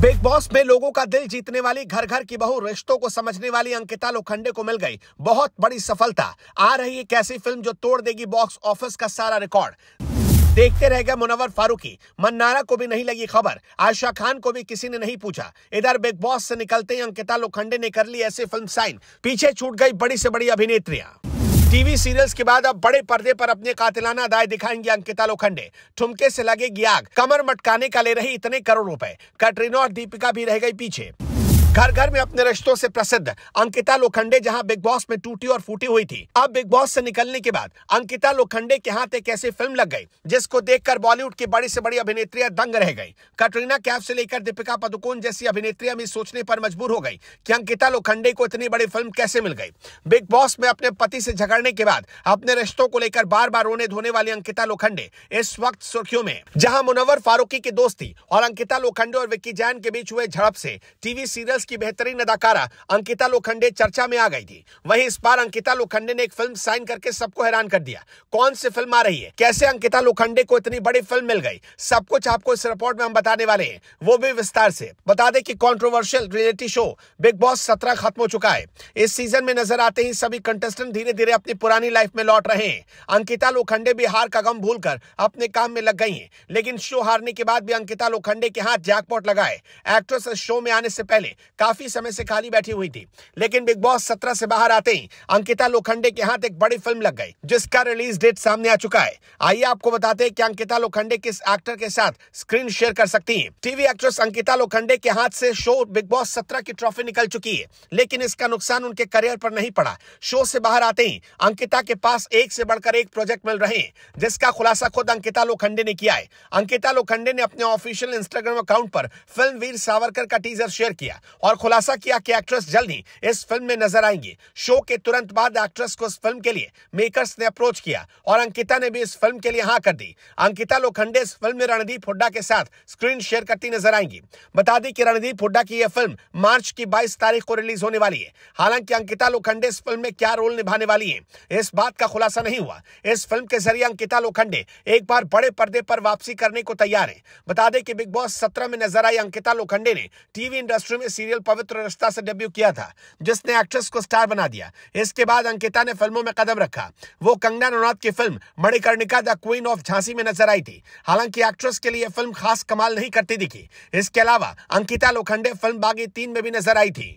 big boss में लोगों का दिल जीतने वाली घर घर की बहू रिश्तों को समझने वाली अंकिता लोखंडे को मिल गई बहुत बड़ी सफलता आ रही एक ऐसी फिल्म जो तोड़ देगी बॉक्स ऑफिस का सारा रिकॉर्ड देखते रह गए मुनवर फारूकी मन्नारा को भी नहीं लगी खबर आयशा खान को भी किसी ने नहीं पूछा इधर बिग बॉस से निकलते ही अंकिता लोखंडे ने कर ली ऐसी फिल्म साइन पीछे छूट गई बड़ी से बड़ी अभिनेत्रियां टीवी सीरियल्स के बाद अब बड़े पर्दे पर अपने कातिलाना अदाय दिखाएंगे अंकिता लोखंडे ठुमके से लगेगी आग कमर मटकाने का ले रही इतने करोड़ रुपए कटरीना और दीपिका भी रह गई पीछे घर घर में अपने रिश्तों से प्रसिद्ध अंकिता लोखंडे जहां बिग बॉस में टूटी और फूटी हुई थी अब बिग बॉस से निकलने के बाद अंकिता लोखंडे के हाथ एक ऐसी फिल्म लग गई जिसको देखकर बॉलीवुड की बड़ी से बड़ी अभिनेत्रियां दंग रह गई कटरीना कैफ से लेकर दीपिका पदुकोण जैसी अभिनेत्रियां भी सोचने पर मजबूर हो गई की अंकिता लोखंडे को इतनी बड़ी फिल्म कैसे मिल गई बिग बॉस में अपने पति से झगड़ने के बाद अपने रिश्तों को लेकर बार बार रोने धोने वाली अंकिता लोखंडे इस वक्त सुर्खियों में जहां मुनवर फारूकी की दोस्ती और अंकिता लोखंडे और विक्की जैन के बीच हुए झड़प से टीवी सीरियल्स की बेहतरीन अदाकारा अंकिता लोखंडे चर्चा में आ गई थी वहीं इस बार अंकिता लोखंडे ने एक फिल्म साइन करके सबको हैरान कर दिया कौन सी फिल्म आ रही है कैसे अंकिता लोखंडे को इतनी बड़ी फिल्म मिल गई सब कुछ आपको इस रिपोर्ट में हम बताने वाले हैं वो भी विस्तार से बता दें कि controversial reality show Bigg Boss सत्रह खत्म हो चुका है इस सीजन में नजर आते ही सभी कंटेस्टेंट धीरे धीरे अपनी पुरानी लाइफ में लौट रहे हैं अंकिता लोखंडे भी हार का गम भूल अपने काम में लग गई है लेकिन शो हारने के बाद भी अंकिता लोखंडे के हाथ जैकपॉट लगाए एक्ट्रेस शो में आने से पहले काफी समय से खाली बैठी हुई थी लेकिन बिग बॉस सत्रह से बाहर आते ही अंकिता लोखंडे के हाथ एक बड़ी फिल्म लग गई जिसका रिलीज डेट सामने आ चुका है आइए आपको बताते हैं कि अंकिता लोखंडे किस एक्टर के साथ स्क्रीन शेयर कर सकती है टीवी एक्ट्रेस अंकिता लोखंडे के हाथ से शो बिग बॉस सत्रह की ट्रॉफी निकल चुकी है लेकिन इसका नुकसान उनके करियर पर नहीं पड़ा शो से बाहर आते ही अंकिता के पास एक से बढ़कर एक प्रोजेक्ट मिल रहे हैं जिसका खुलासा खुद अंकिता लोखंडे ने किया है अंकिता लोखंडे ने अपने ऑफिशियल इंस्टाग्राम अकाउंट पर फिल्म वीर सावरकर का टीजर शेयर किया और और खुलासा किया कि एक्ट्रेस जल्द ही इस फिल्म में नजर आएंगी शो के तुरंत बाद एक्ट्रेस को इस फिल्म के लिए मेकर्स ने अप्रोच किया और अंकिता ने भी इस फिल्म के लिए हाँ कर दी अंकिता लोखंडे इस फिल्म में रणदीप हुड्डा के साथ स्क्रीन शेयर करती नजर आएंगी बता दी कि रणदीप हुड्डा की यह फिल्म मार्च की बाईस तारीख को रिलीज होने वाली है हालांकि अंकिता लोखंडे इस फिल्म में क्या रोल निभाने वाली है इस बात का खुलासा नहीं हुआ इस फिल्म के जरिए अंकिता लोखंडे एक बार बड़े पर्दे पर वापसी करने को तैयार है बता दें कि बिग बॉस सत्रह में नजर आई अंकिता लोखंडे ने टीवी इंडस्ट्री में सीरियल सीरियल पवित्र रिश्ता से डेब्यू किया था जिसने एक्ट्रेस को स्टार बना दिया इसके बाद अंकिता ने फिल्मों में कदम रखा वो कंगना रनौत की film Manikarnika the queen of Jhansi में नजर आई थी हालांकि एक्ट्रेस के लिए फिल्म खास कमाल नहीं करती दिखी इसके अलावा अंकिता लोखंडे फिल्म बागी तीन में भी नजर आई थी